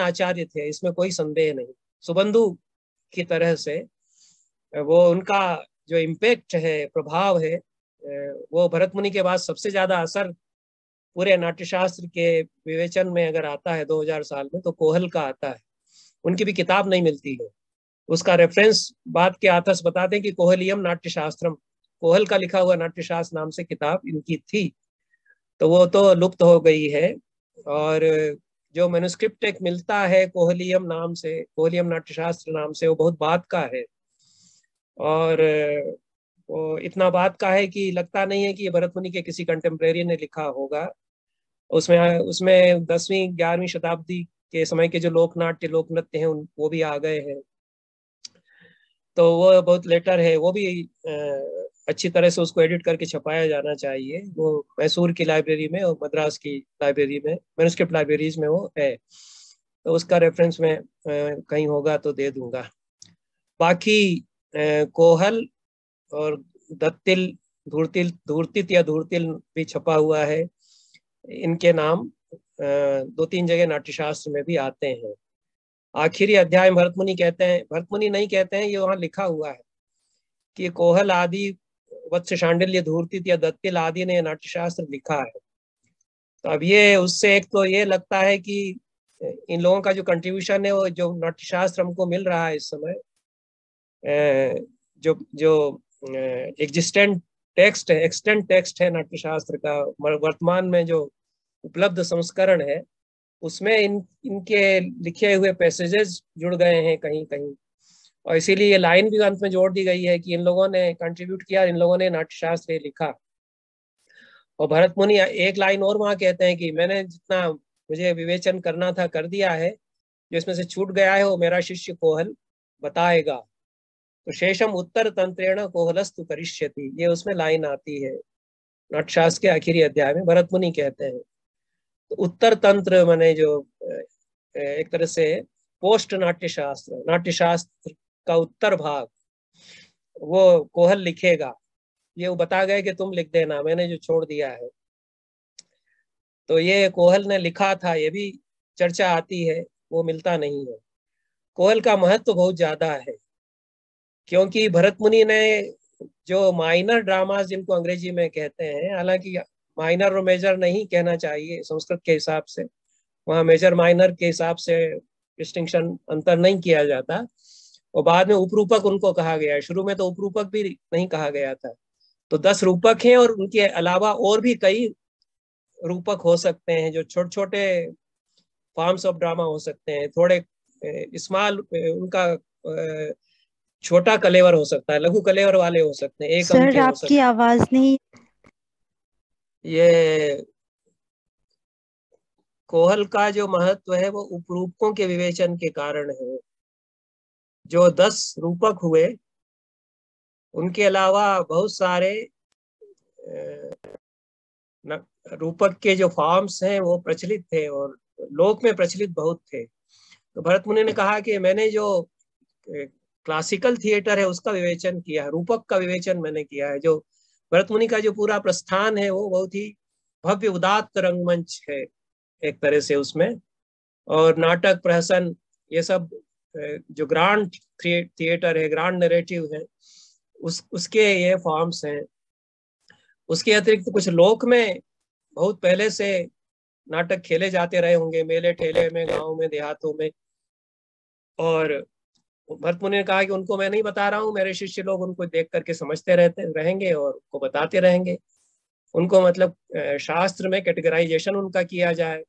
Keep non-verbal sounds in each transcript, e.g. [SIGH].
आचार्य थे इसमें कोई संदेह नहीं सुबंधु की तरह से वो उनका जो इम्पेक्ट है प्रभाव है वो भरत मुनि के बाद सबसे ज्यादा असर पूरे नाट्यशास्त्र के विवेचन में अगर आता है 2000 साल में तो कोहल का आता है उनकी भी किताब नहीं मिलती है उसका रेफरेंस बाद के आतस बताते हैं कि कोहलियम नाट्यशास्त्रम कोहल का लिखा हुआ नाट्यशास्त्र नाम से किताब इनकी थी तो वो तो लुप्त हो गई है और जो मेनुस्क्रिप्ट एक मिलता है कोहलियम नाम से कोहलियम नाट्यशास्त्र नाम से वो बहुत बात का है और वो इतना बात का है कि लगता नहीं है कि ये भरत मुनि के किसी कंटेम्प्रेरी ने लिखा होगा उसमें उसमें दसवीं ग्यारहवीं शताब्दी के समय के जो लोकनाट्य लोक नृत्य हैं वो भी आ गए हैं तो वो बहुत लेटर है वो भी अच्छी तरह से उसको एडिट करके छपाया जाना चाहिए वो मैसूर की लाइब्रेरी में और मद्रास की लाइब्रेरी में मैनुस्क्रिप्ट लाइब्रेरीज में वो है तो उसका रेफरेंस में कहीं होगा तो दे दूंगा बाकी कोहल और दत्तिल धूर्तिल धूर्तित या धूर्तिल भी छपा हुआ है इनके नाम दो तीन जगह नाट्यशास्त्र में भी आते हैं आखिरी अध्याय भरतमुनि कहते हैं भरतमुनि नहीं कहते हैं ये वहां लिखा हुआ है कि कोहल आदि वत्स शांडिल्य धूर्तित या दत्तिल आदि ने नाट्यशास्त्र लिखा है तो अब ये उससे एक तो ये लगता है कि इन लोगों का जो कंट्रीब्यूशन है वो जो नाट्यशास्त्र हमको मिल रहा है इस समय जो जो एग्जिस्टेंट टेक्स्ट है एक्सटेंट टेक्स्ट है नाट्यशास्त्र का वर्तमान में जो उपलब्ध संस्करण है उसमें इन इनके लिखे हुए पैसेजेस जुड़ गए हैं कहीं कहीं और इसीलिए ये लाइन भी अंत में जोड़ दी गई है कि इन लोगों ने कंट्रीब्यूट किया इन लोगों ने नाट्यशास्त्र लिखा और भरत मुनि एक लाइन और वहां कहते हैं कि मैंने जितना मुझे विवेचन करना था कर दिया है जो इसमें से छूट गया है वो मेरा शिष्य कोहल बताएगा तो शेषम उत्तर तंत्रेण कोहलस्तु करिष्यति ये उसमें लाइन आती है नाट्यशास्त्र के आखिरी अध्याय में भरत मुनि कहते हैं तो उत्तर तंत्र मैंने जो एक तरह से पोस्ट नाट्यशास्त्र नाट्यशास्त्र का उत्तर भाग वो कोहल लिखेगा ये वो बता गए कि तुम लिख देना मैंने जो छोड़ दिया है तो ये कोहल ने लिखा था ये भी चर्चा आती है वो मिलता नहीं है कोहल का महत्व तो बहुत ज्यादा है क्योंकि भरत मुनि ने जो माइनर ड्रामा जिनको अंग्रेजी में कहते हैं हालांकि माइनर और मेजर नहीं कहना चाहिए संस्कृत के हिसाब से वहां मेजर माइनर के हिसाब से डिस्टिंक्शन अंतर नहीं किया जाता और बाद में उपरूपक उनको कहा गया है शुरू में तो उपरूपक भी नहीं कहा गया था तो दस रूपक हैं और उनके अलावा और भी कई रूपक हो सकते हैं जो छोटे छोटे फॉर्म्स ऑफ ड्रामा हो सकते हैं थोड़े स्मॉल उनका छोटा कलेवर हो सकता है लघु कलेवर वाले हो सकते हैं एक सर आपकी आवाज नहीं ये कोहल का जो महत्व है वो उपरूपकों के विवेचन के कारण है जो दस रूपक हुए उनके अलावा बहुत सारे रूपक के जो फॉर्म्स हैं वो प्रचलित थे और लोक में प्रचलित बहुत थे तो भरत मुनि ने कहा कि मैंने जो क्लासिकल थिएटर है उसका विवेचन किया है रूपक का विवेचन मैंने किया है जो भरत मुनि का जो पूरा प्रस्थान है वो बहुत ही भव्य उदात्त रंगमंच है एक तरह से उसमें और नाटक प्रहसन ये सब जो ग्रांड थिएटर है ग्रांड नरेटिव है उस उसके ये फॉर्म्स हैं उसके अतिरिक्त कुछ लोक में बहुत पहले से नाटक खेले जाते रहे होंगे मेले ठेले में गांव में देहातों में और भरत मुनि ने कहा कि उनको मैं नहीं बता रहा हूँ मेरे शिष्य लोग उनको देख करके समझते रहते रहेंगे और उनको बताते रहेंगे उनको मतलब शास्त्र में कैटेगराइजेशन उनका किया जाए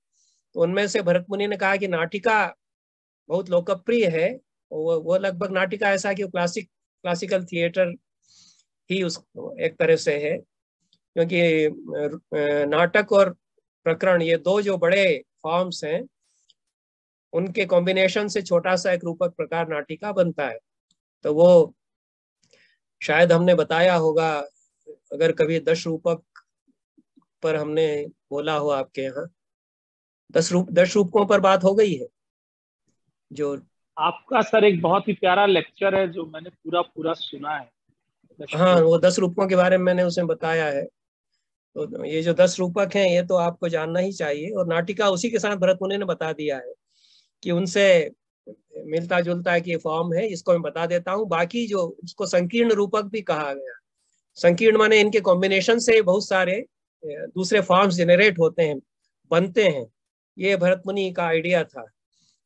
तो उनमें से भरत मुनि ने कहा कि नाटिका बहुत लोकप्रिय है वो वो लगभग नाटिका ऐसा कि क्लासिक क्लासिकल थिएटर ही उस एक तरह से है क्योंकि नाटक और प्रकरण ये दो जो बड़े फॉर्म्स हैं उनके कॉम्बिनेशन से छोटा सा एक रूपक प्रकार नाटिका बनता है तो वो शायद हमने बताया होगा अगर कभी दस रूपक पर हमने बोला हो आपके यहाँ दस रूप दस रूपकों पर बात हो गई है जो आपका सर एक बहुत ही प्यारा लेक्चर है जो मैंने पूरा पूरा सुना है हाँ वो दस रूपों के बारे में मैंने उसे बताया है तो ये जो दस रूपक हैं ये तो आपको जानना ही चाहिए और नाटिका उसी के साथ भरत मुनि ने बता दिया है कि उनसे मिलता जुलता है कि ये फॉर्म है इसको मैं बता देता हूँ बाकी जो इसको संकीर्ण रूपक भी कहा गया संकीर्ण माने इनके कॉम्बिनेशन से बहुत सारे दूसरे फॉर्म्स जेनरेट होते हैं बनते हैं ये भरत मुनि का आइडिया था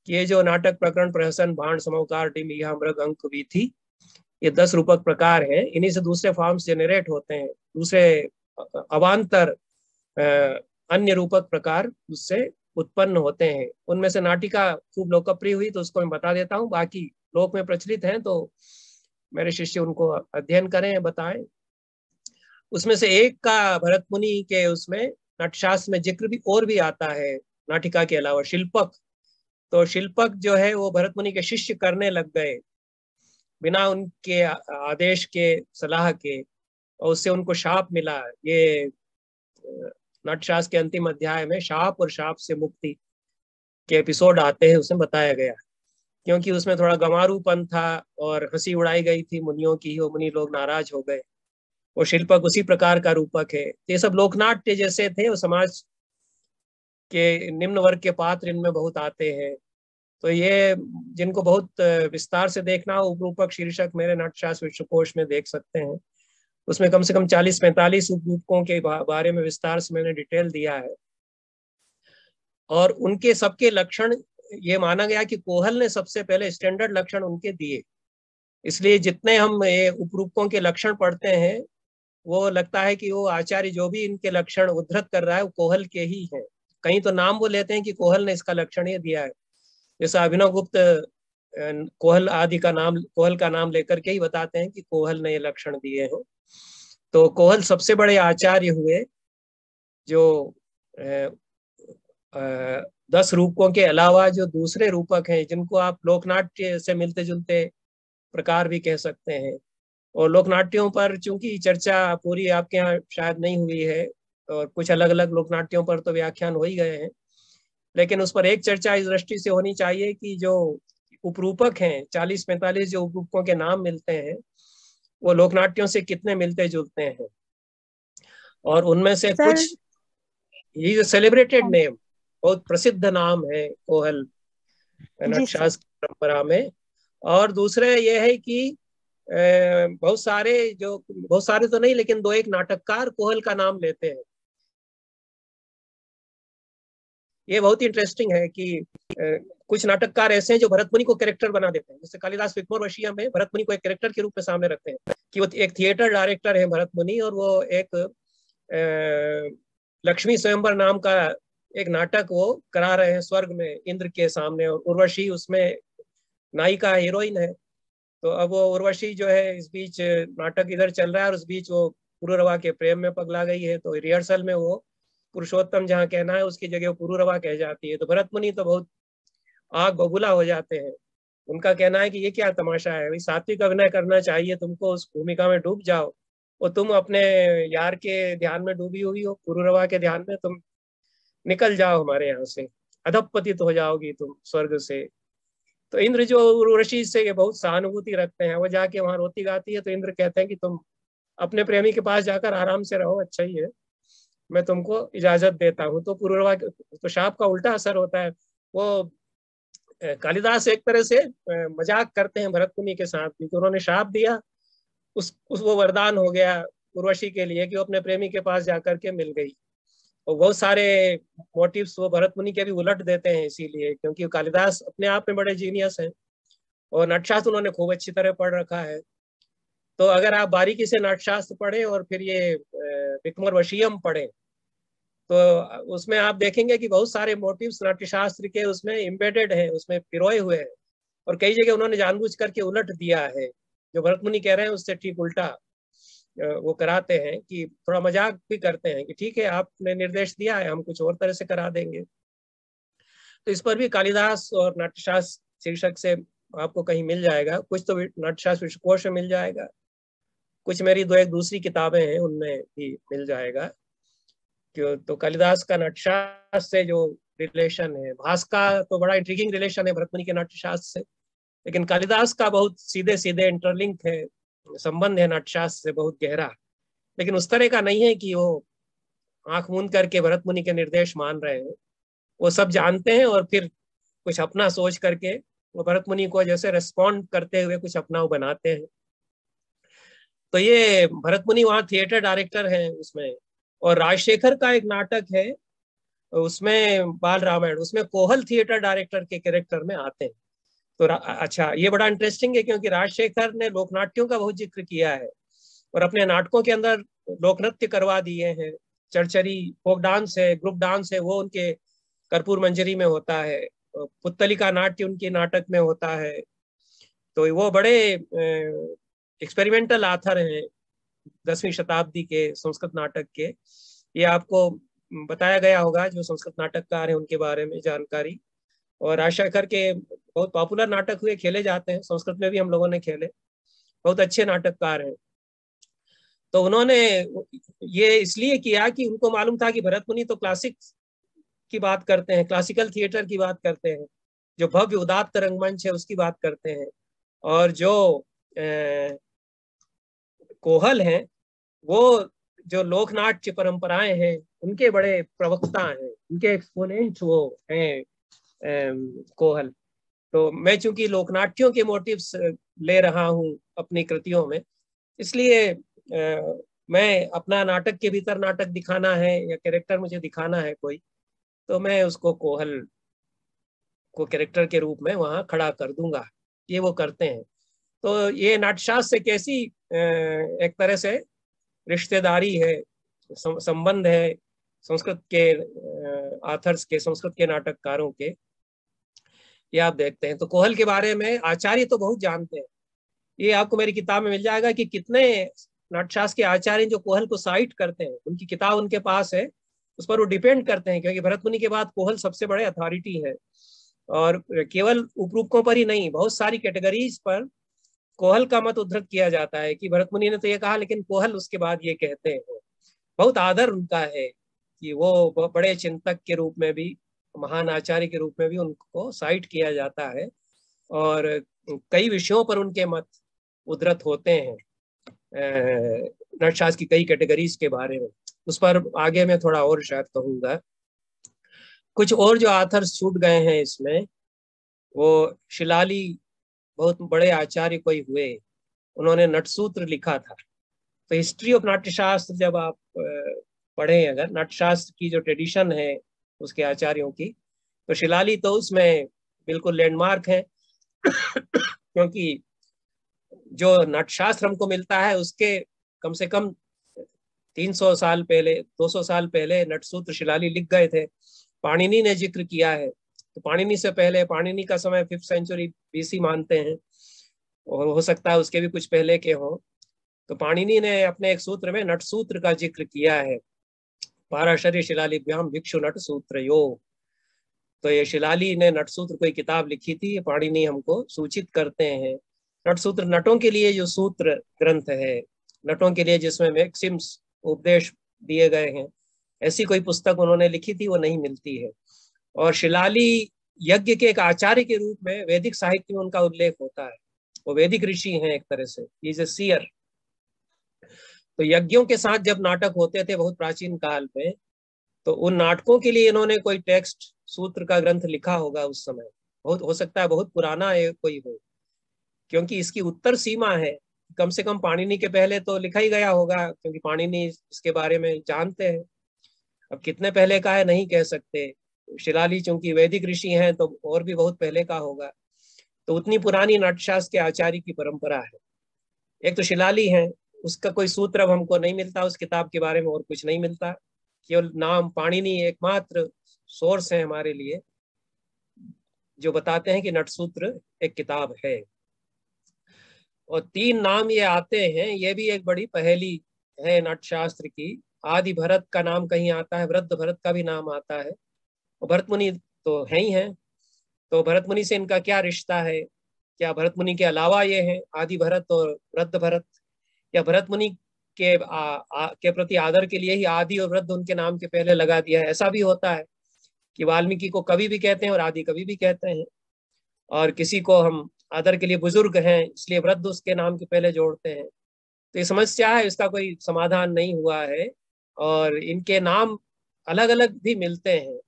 ये जो नाटक प्रकरण प्रहसन भाण समवकार डिम यह मृग अंक विधि ये दस रूपक प्रकार है इन्हीं से दूसरे फॉर्म्स जनरेट होते हैं दूसरे अवान्तर अन्य रूपक प्रकार उससे उत्पन्न होते हैं उनमें से नाटिका खूब लोकप्रिय हुई तो उसको मैं बता देता हूँ बाकी लोक में प्रचलित हैं तो मेरे शिष्य उनको अध्ययन करें बताएं उसमें से एक का भरत मुनि के उसमें नाट्यशास्त्र में जिक्र भी और भी आता है नाटिका के अलावा शिल्पक तो शिल्पक जो है वो भरत मुनि के शिष्य करने लग गए बिना उनके आदेश के सलाह के और उससे उनको शाप मिला ये नटशास के अंतिम अध्याय में शाप और शाप से मुक्ति के एपिसोड आते हैं उसमें बताया गया क्योंकि उसमें थोड़ा गंवारूपन था और हंसी उड़ाई गई थी मुनियों की वो मुनि लोग नाराज हो गए वो शिल्पक उसी प्रकार का रूपक है ये सब लोकनाट्य जैसे थे वो समाज के निम्न वर्ग के पात्र इनमें बहुत आते हैं तो ये जिनको बहुत विस्तार से देखना हो उपरूपक शीर्षक मेरे नटशास्त्र विश्वकोश में देख सकते हैं उसमें कम से कम 40-45 उपरूपकों के बारे में विस्तार से मैंने डिटेल दिया है और उनके सबके लक्षण ये माना गया कि कोहल ने सबसे पहले स्टैंडर्ड लक्षण उनके दिए इसलिए जितने हम ये उपरूपकों के लक्षण पढ़ते हैं वो लगता है कि वो आचार्य जो भी इनके लक्षण उद्धृत कर रहा है वो कोहल के ही हैं कहीं तो नाम वो लेते हैं कि कोहल ने इसका लक्षण ये दिया है जैसा अभिनव गुप्त कोहल आदि का नाम कोहल का नाम लेकर के ही बताते हैं कि कोहल ने ये लक्षण दिए हैं तो कोहल सबसे बड़े आचार्य हुए जो दस रूपों के अलावा जो दूसरे रूपक हैं जिनको आप लोकनाट्य से मिलते जुलते प्रकार भी कह सकते हैं और लोकनाट्यों पर चूंकि चर्चा पूरी आपके यहाँ शायद नहीं हुई है और कुछ अलग अलग लोकनाट्यों पर तो व्याख्यान हो ही गए हैं लेकिन उस पर एक चर्चा इस दृष्टि से होनी चाहिए कि जो उपरूपक हैं चालीस पैंतालीस जो उपरूपकों के नाम मिलते हैं वो लोकनाट्यों से कितने मिलते जुलते हैं और उनमें से सर... कुछ ये सेलिब्रेटेड नेम हाँ। बहुत प्रसिद्ध नाम है कोहल परंपरा में और दूसरे ये है कि बहुत सारे जो बहुत सारे तो नहीं लेकिन दो एक नाटककार कोहल का नाम लेते हैं ये बहुत ही इंटरेस्टिंग है कि कुछ नाटककार ऐसे हैं जो भरत मुनि को कैरेक्टर बना देते हैं जैसे कालिदास विकमोर वशिया में भरत मुनि को एक कैरेक्टर के रूप में सामने रखते हैं कि वो एक थिएटर डायरेक्टर है भरत मुनि और वो एक लक्ष्मी स्वयंवर नाम का एक नाटक वो करा रहे हैं स्वर्ग में इंद्र के सामने और उर्वशी उसमें नायिका हीरोइन है तो अब वो उर्वशी जो है इस बीच नाटक इधर चल रहा है और उस बीच वो पुरुरवा के प्रेम में पगला गई है तो रिहर्सल में वो पुरुषोत्तम जहाँ कहना है उसकी जगह पुरुरवा कह जाती है तो भरत मुनि तो बहुत आग बबूला हो जाते हैं उनका कहना है कि ये क्या तमाशा है भाई सात्विक अभिनय करना चाहिए तुमको उस भूमिका में डूब जाओ और तुम अपने यार के ध्यान में डूबी हुई हो पुरुरवा के ध्यान में तुम निकल जाओ हमारे यहाँ से अधपतित हो जाओगी तुम स्वर्ग से तो इंद्र जो ऋषि से ये बहुत सहानुभूति रखते हैं वो जाके वहाँ रोती गाती है तो इंद्र कहते हैं कि तुम अपने प्रेमी के पास जाकर आराम से रहो अच्छा ही है मैं तुमको इजाजत देता हूँ तो पूर्वा तो शाप का उल्टा असर होता है वो कालिदास एक तरह से मजाक करते हैं भरत मुनि के साथ क्योंकि उन्होंने शाप दिया उस, उस वो वरदान हो गया उर्वशी के लिए कि वो अपने प्रेमी के पास जाकर के मिल गई और बहुत सारे मोटिव्स वो भरत मुनि के भी उलट देते हैं इसीलिए क्योंकि कालिदास अपने आप में बड़े जीनियस हैं और नटशास्त्र उन्होंने खूब अच्छी तरह पढ़ रखा है तो अगर आप बारीकी से नाटशास्त्र पढ़े और फिर ये विकमर वशीयम पढ़े तो उसमें आप देखेंगे कि बहुत सारे मोटिव्स नाट्यशास्त्र के उसमें इम्बेडेड हैं उसमें पिरोए हुए हैं और कई जगह उन्होंने जानबूझ करके उलट दिया है जो भरत मुनि कह रहे हैं उससे ठीक उल्टा वो कराते हैं कि थोड़ा मजाक भी करते हैं कि ठीक है आपने निर्देश दिया है हम कुछ और तरह से करा देंगे तो इस पर भी कालिदास और नाट्यशास्त्र शीर्षक से आपको कहीं मिल जाएगा कुछ तो नाट्यशास्त्र विश्वकोश में मिल जाएगा कुछ मेरी दो एक दूसरी किताबें हैं उनमें भी मिल जाएगा क्यों तो कालिदास का नाट्यशास्त्र से जो रिलेशन है भास का तो बड़ा इंट्रीगिंग रिलेशन है भरतमुनि के नाट्यशास्त्र से लेकिन कालिदास का बहुत सीधे सीधे इंटरलिंक है संबंध है नाट्यशास्त्र से बहुत गहरा लेकिन उस तरह का नहीं है कि वो आंख मूंद करके भरत मुनि के निर्देश मान रहे हैं वो सब जानते हैं और फिर कुछ अपना सोच करके वो भरत मुनि को जैसे रेस्पॉन्ड करते हुए कुछ अपना बनाते हैं तो ये भरत मुनि वहाँ थिएटर डायरेक्टर हैं उसमें और राजशेखर का एक नाटक है उसमें बाल रामायण उसमें कोहल थिएटर डायरेक्टर के कैरेक्टर में आते हैं तो अच्छा ये बड़ा इंटरेस्टिंग है क्योंकि राजशेखर ने लोकनाट्यों का बहुत जिक्र किया है और अपने नाटकों के अंदर लोक नृत्य करवा दिए हैं चरचरी फोक डांस है ग्रुप डांस है वो उनके कर्पूर मंजरी में होता है पुतली का नाट्य उनके नाटक में होता है तो वो बड़े एक्सपेरिमेंटल आथर हैं दसवीं शताब्दी के संस्कृत नाटक के ये आपको बताया गया होगा जो संस्कृत नाटककार हैं उनके बारे में जानकारी और आशा के बहुत पॉपुलर नाटक हुए खेले जाते हैं संस्कृत में भी हम लोगों ने खेले बहुत अच्छे नाटककार हैं तो उन्होंने ये इसलिए किया कि उनको मालूम था कि भरत मुनि तो क्लासिक की बात करते हैं क्लासिकल थिएटर की बात करते हैं जो भव्य उदात्त रंगमंच है उसकी बात करते हैं और जो कोहल हैं वो जो लोकनाट्य परंपराएं हैं उनके बड़े प्रवक्ता हैं उनके एक्सपोनेंट वो हैं कोहल तो मैं चूंकि लोकनाट्यों के मोटिव्स ले रहा हूँ अपनी कृतियों में इसलिए आ, मैं अपना नाटक के भीतर नाटक दिखाना है या कैरेक्टर मुझे दिखाना है कोई तो मैं उसको कोहल को कैरेक्टर के रूप में वहां खड़ा कर दूंगा ये वो करते हैं तो ये नाटशास्त्र से कैसी एक तरह से रिश्तेदारी है संबंध है संस्कृत के आथर्स के संस्कृत के नाटककारों के ये आप देखते हैं तो कोहल के बारे में आचार्य तो बहुत जानते हैं ये आपको मेरी किताब में मिल जाएगा कि कितने नाटशास्त्र के आचार्य जो कोहल को साइट करते हैं उनकी किताब उनके पास है उस पर वो डिपेंड करते हैं क्योंकि भरत मुनि के बाद कोहल सबसे बड़े अथॉरिटी है और केवल उपरूपकों पर ही नहीं बहुत सारी कैटेगरीज पर कोहल का मत उद्धृत किया जाता है कि भरत मुनि ने तो ये कहा लेकिन कोहल उसके बाद ये कहते हैं बहुत आदर उनका है कि वो बड़े चिंतक के रूप में भी महान आचार्य के रूप में भी उनको साइट किया जाता है और कई विषयों पर उनके मत उद्धृत होते हैं नटशास की कई कैटेगरीज के बारे में उस पर आगे मैं थोड़ा और शायद कहूंगा कुछ और जो आथर्स छूट गए हैं इसमें वो शिलाली बहुत बड़े आचार्य कोई हुए उन्होंने नटसूत्र लिखा था तो हिस्ट्री ऑफ नाट्यशास्त्र जब आप पढ़े अगर नाट्यशास्त्र की जो ट्रेडिशन है उसके आचार्यों की तो शिलाली तो उसमें बिल्कुल लैंडमार्क है [COUGHS] क्योंकि जो नाट्यशास्त्र हमको मिलता है उसके कम से कम 300 साल पहले 200 साल पहले नटसूत्र शिलाली लिख गए थे पाणिनि ने जिक्र किया है तो पाणिनि से पहले पाणिनि का समय फिफ्थ सेंचुरी बीसी मानते हैं और हो सकता है उसके भी कुछ पहले के हो तो पाणिनि ने अपने एक सूत्र में नट सूत्र का जिक्र किया है पाराशरी शिलालिभ्याम भिक्षु नट सूत्र यो तो ये शिलाली ने नट सूत्र कोई किताब लिखी थी पाणिनि हमको सूचित करते हैं नट सूत्र नटों के लिए जो सूत्र ग्रंथ है नटों के लिए जिसमें मैक्सिम्स उपदेश दिए गए हैं ऐसी कोई पुस्तक उन्होंने लिखी थी वो नहीं मिलती है और शिलाली यज्ञ के एक आचार्य के रूप में वैदिक साहित्य में उनका उल्लेख होता है वो वैदिक ऋषि हैं एक तरह से इज ए सियर तो यज्ञों के साथ जब नाटक होते थे बहुत प्राचीन काल में तो उन नाटकों के लिए इन्होंने कोई टेक्स्ट सूत्र का ग्रंथ लिखा होगा उस समय बहुत हो सकता है बहुत पुराना है कोई हो क्योंकि इसकी उत्तर सीमा है कम से कम पाणिनि के पहले तो लिखा ही गया होगा क्योंकि पाणिनि इसके बारे में जानते हैं अब कितने पहले का है नहीं कह सकते शिलाली चूंकि वैदिक ऋषि हैं तो और भी बहुत पहले का होगा तो उतनी पुरानी नाटशास्त्र के आचार्य की परंपरा है एक तो शिलाली है उसका कोई सूत्र अब हमको नहीं मिलता उस किताब के बारे में और कुछ नहीं मिलता केवल नाम पाणिनी एकमात्र सोर्स है हमारे लिए जो बताते हैं कि नटसूत्र एक किताब है और तीन नाम ये आते हैं ये भी एक बड़ी पहेली है नटशास्त्र की आदि भरत का नाम कहीं आता है वृद्ध भरत का भी नाम आता है और भरत मुनि तो है ही हैं तो भरत मुनि से इनका क्या रिश्ता है क्या भरत मुनि के अलावा ये हैं आदि भरत और वृद्ध भरत या भरत मुनि के आ, आ, के प्रति आदर के लिए ही आदि और वृद्ध उनके नाम के पहले लगा दिया है ऐसा भी होता है कि वाल्मीकि को कवि भी कहते हैं और आदि कवि भी कहते हैं और किसी को हम आदर के लिए बुजुर्ग हैं इसलिए वृद्ध उसके नाम के पहले जोड़ते हैं तो ये समस्या है इसका कोई समाधान नहीं हुआ है और इनके नाम अलग अलग भी मिलते हैं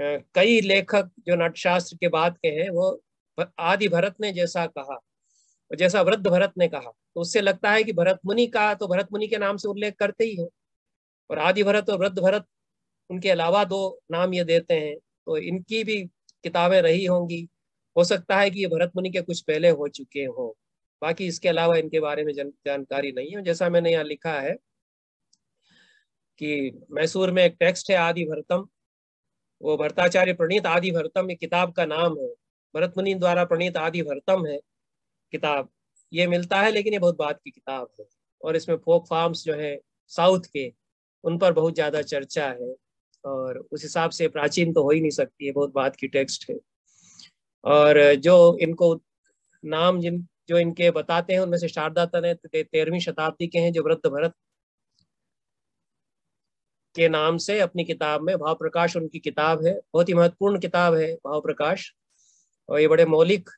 कई लेखक जो नटशास्त्र के बाद के हैं वो आदि भरत ने जैसा कहा जैसा वृद्ध भरत ने कहा तो उससे लगता है कि भरत मुनि का तो भरत मुनि के नाम से उल्लेख करते ही है और आदि भरत और वृद्ध भरत उनके अलावा दो नाम ये देते हैं तो इनकी भी किताबें रही होंगी हो सकता है कि ये भरत मुनि के कुछ पहले हो चुके हों बाकी इसके अलावा इनके बारे में जानकारी नहीं है जैसा मैंने यहाँ लिखा है कि मैसूर में एक टेक्स्ट है आदि भरतम वो भरताचार्य प्रणीत आदि भरतम ये किताब का नाम है भरत मुनि द्वारा प्रणीत आदि भरतम है किताब ये मिलता है लेकिन ये बहुत बात की किताब है और इसमें फोक फार्म्स जो है साउथ के उन पर बहुत ज़्यादा चर्चा है और उस हिसाब से प्राचीन तो हो ही नहीं सकती है बहुत बात की टेक्स्ट है और जो इनको नाम जिन जो इनके बताते हैं उनमें से शारदा तनय तेरहवीं शताब्दी के हैं जो वृद्ध भरत के नाम से अपनी किताब में भाव प्रकाश उनकी किताब है बहुत ही महत्वपूर्ण किताब है भाव प्रकाश और ये बड़े मौलिक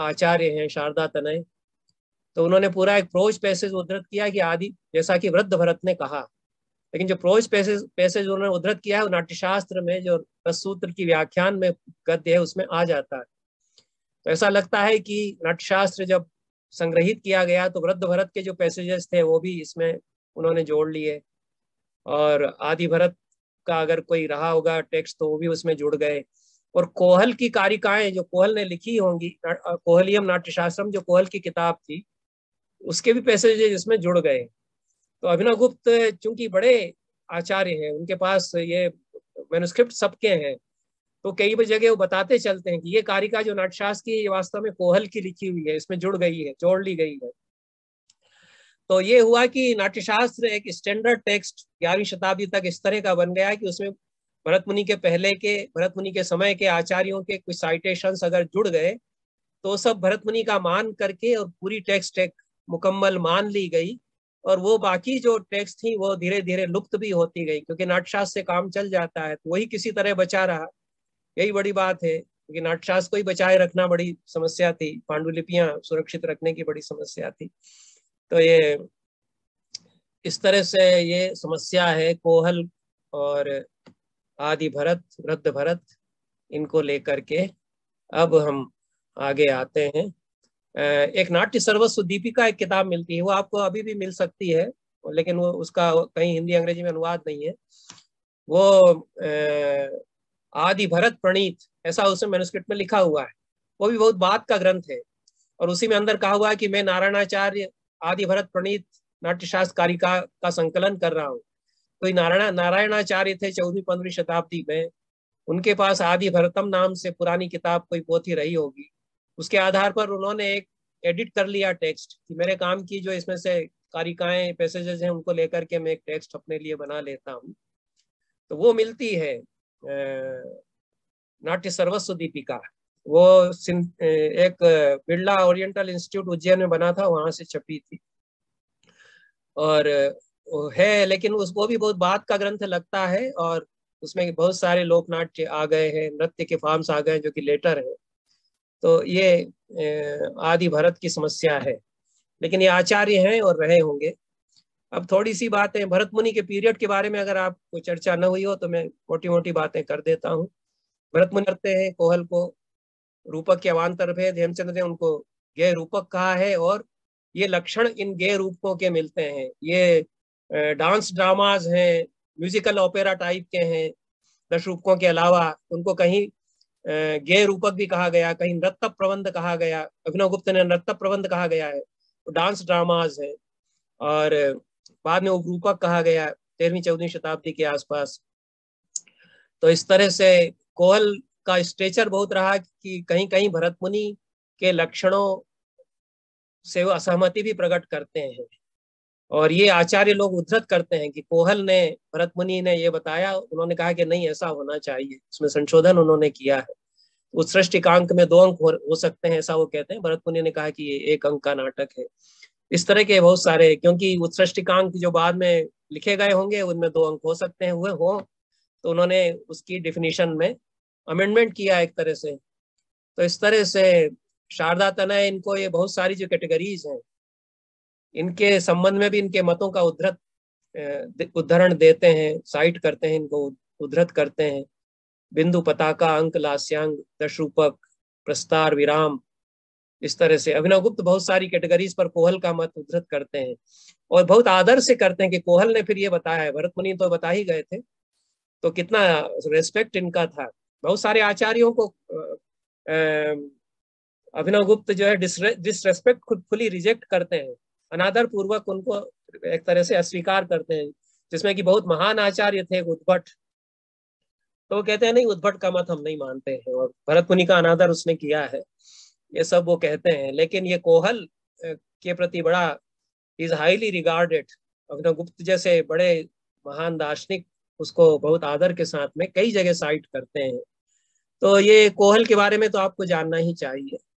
आचार्य हैं शारदा तनय तो उन्होंने पूरा एक प्रोज पैसेज उद्धृत किया कि आदि जैसा कि वृद्ध भरत ने कहा लेकिन जो प्रोज पैसेज पैसेज उन्होंने उद्धृत किया है वो नाट्यशास्त्र में जो सूत्र की व्याख्यान में गद्य है उसमें आ जाता है तो ऐसा लगता है कि नाट्यशास्त्र जब संग्रहित किया गया तो वृद्ध भरत के जो पैसेजेस थे वो भी इसमें उन्होंने जोड़ लिए और आदि भरत का अगर कोई रहा होगा टेक्स्ट तो वो भी उसमें जुड़ गए और कोहल की कारिकाएं जो कोहल ने लिखी होंगी कोहलियम नाट्यशास्त्रम जो कोहल की किताब थी उसके भी पैसेज इसमें जुड़ गए तो अभिनव गुप्त चूंकि बड़े आचार्य हैं उनके पास ये मेनोस्क्रिप्ट सबके हैं तो कई जगह वो बताते चलते हैं कि ये कारिका जो नाटशास की वास्तव में कोहल की लिखी हुई है इसमें जुड़ गई है जोड़ ली गई है तो ये हुआ कि नाट्यशास्त्र एक स्टैंडर्ड टेक्स्ट ग्यारहवीं शताब्दी तक इस तरह का बन गया कि उसमें भरत मुनि के पहले के भरत मुनि के समय के आचार्यों के कुछ साइटेशन अगर जुड़ गए तो सब भरत मुनि का मान करके और पूरी टेक्स्ट एक मुकम्मल मान ली गई और वो बाकी जो टेक्स्ट थी वो धीरे धीरे लुप्त भी होती गई क्योंकि नाट्यशास्त्र से काम चल जाता है तो वही किसी तरह बचा रहा यही बड़ी बात है क्योंकि नाट्यशास्त्र को ही बचाए रखना बड़ी समस्या थी पांडुलिपियां सुरक्षित रखने की बड़ी समस्या थी तो ये इस तरह से ये समस्या है कोहल और आदि भरत वृद्ध भरत इनको लेकर के अब हम आगे आते हैं एक नाट्य सर्वस्व दीपिका एक किताब मिलती है वो आपको अभी भी मिल सकती है लेकिन वो उसका कहीं हिंदी अंग्रेजी में अनुवाद नहीं है वो आदि भरत प्रणीत ऐसा उसमें मैनुस्क्रिप्ट में लिखा हुआ है वो भी बहुत बात का ग्रंथ है और उसी में अंदर कहा हुआ है कि मैं नारायणाचार्य आदि भरत प्रणीत नाट्यशास्त्र कारिका का संकलन कर रहा हूँ तो नारायण नारायणाचार्य थे चौदहवीं पंद्रहवीं शताब्दी में उनके पास आदि भरतम नाम से पुरानी किताब कोई पोथी रही होगी उसके आधार पर उन्होंने एक एडिट कर लिया टेक्स्ट कि मेरे काम की जो इसमें से कारिकाएं पैसेजेस हैं उनको लेकर के मैं एक टेक्स्ट अपने लिए बना लेता हूँ तो वो मिलती है नाट्य सर्वस्व दीपिका वो एक बिरला ओरिएंटल इंस्टीट्यूट उज्जैन में बना था वहां से छपी थी और है लेकिन उस वो भी बहुत बात का ग्रंथ लगता है और उसमें बहुत सारे लोक नाट्य आ गए हैं नृत्य के फॉर्म्स आ गए हैं जो कि लेटर है तो ये आदि भरत की समस्या है लेकिन ये आचार्य हैं और रहे होंगे अब थोड़ी सी बातें भरत मुनि के पीरियड के बारे में अगर आपको चर्चा न हुई हो तो मैं मोटी मोटी बातें कर देता हूँ भरत मुनि करते हैं कोहल को रूपक के अवान्तर भेद हेमचंद्र ने उनको गेय रूपक कहा है और ये लक्षण इन गेय रूपकों के मिलते हैं ये डांस ड्रामाज हैं म्यूजिकल ओपेरा टाइप के हैं दश रूपकों के अलावा उनको कहीं गेय रूपक भी कहा गया कहीं नृत्य प्रबंध कहा गया अभिनव गुप्त ने नृत्य प्रबंध कहा गया है तो डांस ड्रामाज है और बाद में वो रूपक कहा गया तेरहवीं चौदहवीं शताब्दी के आसपास तो इस तरह से कोहल का स्ट्रेचर बहुत रहा कि कहीं कहीं भरत मुनि के लक्षणों से वो असहमति भी प्रकट करते हैं और ये आचार्य लोग उद्धत करते हैं कि कोहल ने भरत मुनि ने ये बताया उन्होंने कहा कि नहीं ऐसा होना चाहिए उसमें संशोधन उन्होंने किया है उत्सृष्टिकांक में दो अंक हो सकते हैं ऐसा वो कहते हैं भरत मुनि ने कहा कि ये एक अंक का नाटक है इस तरह के बहुत सारे क्योंकि उत्सृष्टिकांक जो बाद में लिखे गए होंगे उनमें दो अंक हो सकते हैं हुए हों तो उन्होंने उसकी डिफिनेशन में अमेंडमेंट किया एक तरह से तो इस तरह से शारदा तनय इनको ये बहुत सारी जो कैटेगरीज हैं इनके संबंध में भी इनके मतों का उद्धृत उद्धरण देते हैं साइट करते हैं इनको उद्धृत करते हैं बिंदु पताका अंक लास्यांग दशरूपक प्रस्तार विराम इस तरह से अभिनव गुप्त बहुत सारी कैटेगरीज पर कोहल का मत उद्धृत करते हैं और बहुत आदर से करते हैं कि कोहल ने फिर ये बताया है भरत मुनि तो बता ही गए थे तो कितना रेस्पेक्ट इनका था बहुत सारे आचार्यों को अभिनव गुप्त जो है डिसरेस्पेक्ट फुली रिजेक्ट करते हैं अनादर पूर्वक उनको एक तरह से अस्वीकार करते हैं जिसमें कि बहुत महान आचार्य थे उद्भट तो वो कहते हैं नहीं उद्भट का मत हम नहीं मानते हैं और भरत मुनि का अनादर उसने किया है ये सब वो कहते हैं लेकिन ये कोहल के प्रति बड़ा इज हाईली रिगार्डेड अभिनव गुप्त जैसे बड़े महान दार्शनिक उसको बहुत आदर के साथ में कई जगह साइट करते हैं तो ये कोहल के बारे में तो आपको जानना ही चाहिए